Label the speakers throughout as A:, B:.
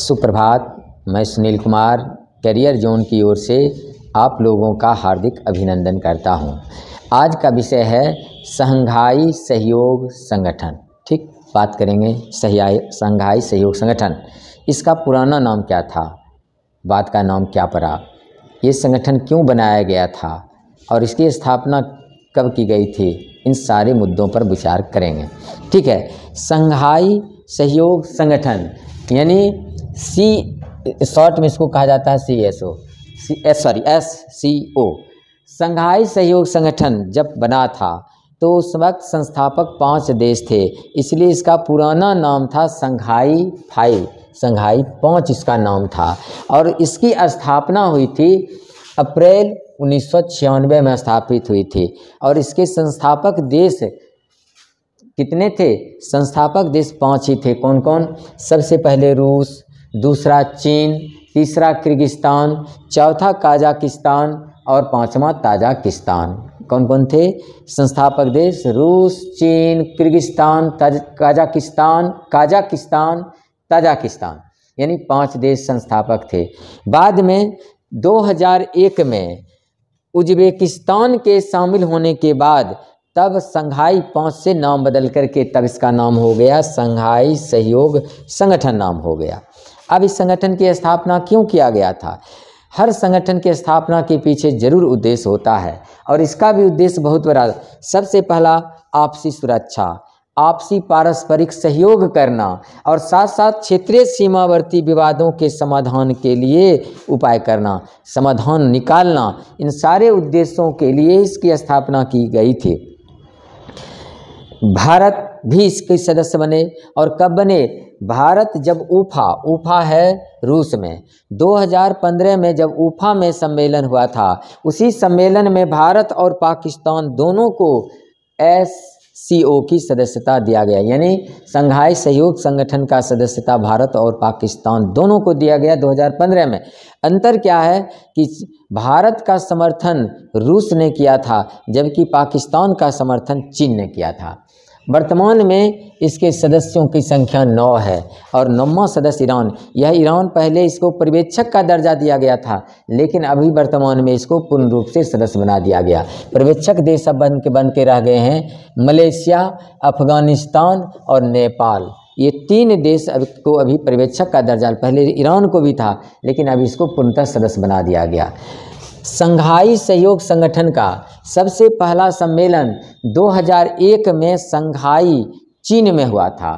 A: सुप्रभात मैं Sunil Kumar career zone की ओर से आप लोगों का हार्दिक अभिनंदन करता हूं। आज का विषय है शंघाई सहयोग संगठन ठीक बात करेंगे सहाय शंघाई सहयोग संगठन इसका पुराना नाम क्या था बात का नाम क्या पड़ा ये संगठन क्यों बनाया गया था और इसकी स्थापना कब की गई थी इन सारे मुद्दों पर विचार करेंगे ठीक है शंघाई सहयोग संगठन यानी सी शॉर्ट में इसको कहा जाता है C S O C S sorry S C O Shanghai सहयोग संगठन जब बना था तो उस वक्त संस्थापक पांच देश थे इसलिए इसका पुराना नाम था संघाई फाइव संघाई पाँच इसका नाम था और इसकी स्थापना हुई थी अप्रैल उन्नीस में स्थापित हुई थी और इसके संस्थापक देश कितने थे संस्थापक देश पांच ही थे कौन कौन सबसे पहले रूस दूसरा चीन तीसरा किर्गिस्तान चौथा काजाकिस्तान और पांचवा ताजाकिस्तान कौन कौन थे संस्थापक देश रूस चीन किर्गिस्तान काजाकिस्तान काजाकिस्तान ताजाकिस्तान यानी पांच देश संस्थापक थे बाद में 2001 में उज्बेकिस्तान के शामिल होने के बाद तब संघाई पाँच से नाम बदल करके तब इसका नाम हो गया संघाई सहयोग संगठन नाम हो गया अब इस संगठन की स्थापना क्यों किया गया था हर संगठन के स्थापना के पीछे जरूर उद्देश्य होता है और इसका भी उद्देश्य बहुत बड़ा सबसे पहला आपसी सुरक्षा आपसी पारस्परिक सहयोग करना और साथ साथ क्षेत्रीय सीमावर्ती विवादों के समाधान के लिए उपाय करना समाधान निकालना इन सारे उद्देश्यों के लिए इसकी स्थापना की गई थी भारत भी इसके सदस्य बने और कब बने भारत जब ऊफा ऊफा है रूस में 2015 में जब ऊफा में सम्मेलन हुआ था उसी सम्मेलन में भारत और पाकिस्तान दोनों को एस सी ओ की सदस्यता दिया गया यानी संघाई सहयोग संगठन का सदस्यता भारत और पाकिस्तान दोनों को दिया गया 2015 में अंतर क्या है कि भारत का समर्थन रूस ने किया था जबकि पाकिस्तान का समर्थन चीन ने किया था वर्तमान में इसके सदस्यों की संख्या नौ है और नौवा सदस्य ईरान यह ईरान पहले इसको पर्यवेक्षक का दर्जा दिया गया था लेकिन अभी वर्तमान में इसको पूर्ण रूप से सदस्य बना दिया गया पर्यवेक्षक देश अब बन के बन के रह गए हैं मलेशिया अफगानिस्तान और नेपाल ये तीन देश अब को अभी पर्यवेक्षक का दर्जा पहले ईरान को भी था लेकिन अब इसको पूर्णतः सदस्य बना दिया गया संघाई सहयोग संगठन का सबसे पहला सम्मेलन 2001 में संघाई चीन में हुआ था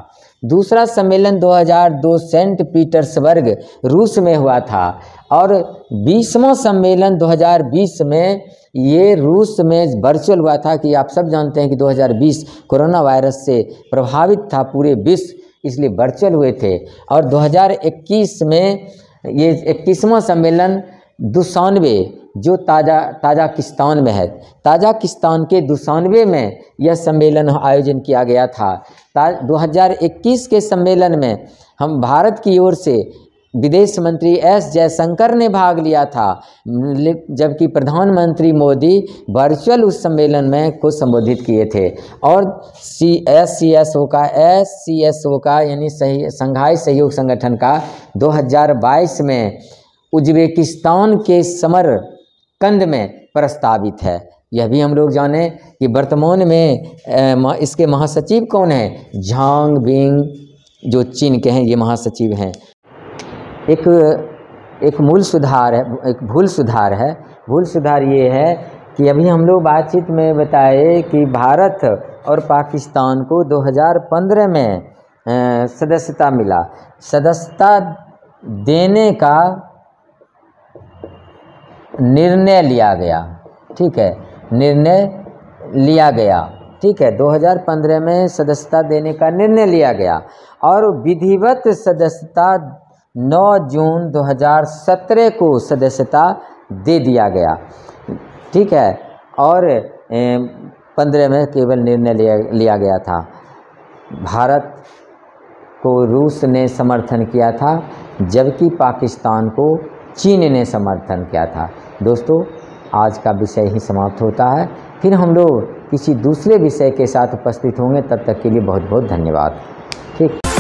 A: दूसरा सम्मेलन 2002 सेंट पीटर्सबर्ग रूस में हुआ था और बीसवा सम्मेलन 2020 में ये रूस में वर्चुअल हुआ था कि आप सब जानते हैं कि 2020 कोरोना वायरस से प्रभावित था पूरे विश्व इसलिए वर्चुअल हुए थे और 2021 में ये इक्कीसवां सम्मेलन दुसानवे जो ताजा ताजाकिस्तान में है ताजाकिस्तान के दुसानवे में यह सम्मेलन आयोजन किया गया था इक्कीस के सम्मेलन में हम भारत की ओर से विदेश मंत्री एस जयशंकर ने भाग लिया था जबकि प्रधानमंत्री मोदी वर्चुअल उस सम्मेलन में को संबोधित किए थे और सी एस सी एस ओ का एस सी एस ओ का यानी सही संघाई सहयोग संगठन का 2022 में उज्बेकिस्तान के समर कंद में प्रस्तावित है यह भी हम लोग जाने कि वर्तमान में इसके महासचिव कौन हैं झांग बिंग जो चीन के हैं ये महासचिव हैं एक एक मूल सुधार है एक भूल सुधार है भूल सुधार ये है कि अभी हम लोग बातचीत में बताए कि भारत और पाकिस्तान को 2015 में सदस्यता मिला सदस्यता देने का निर्णय लिया गया ठीक है निर्णय लिया गया ठीक है 2015 में सदस्यता देने का निर्णय लिया गया और विधिवत सदस्यता 9 जून 2017 को सदस्यता दे दिया गया ठीक है और पंद्रह में केवल निर्णय लिया लिया गया था भारत को रूस ने समर्थन किया था जबकि पाकिस्तान को चीन ने समर्थन किया था दोस्तों आज का विषय ही समाप्त होता है फिर हम लोग किसी दूसरे विषय के साथ उपस्थित होंगे तब तक के लिए बहुत बहुत धन्यवाद ठीक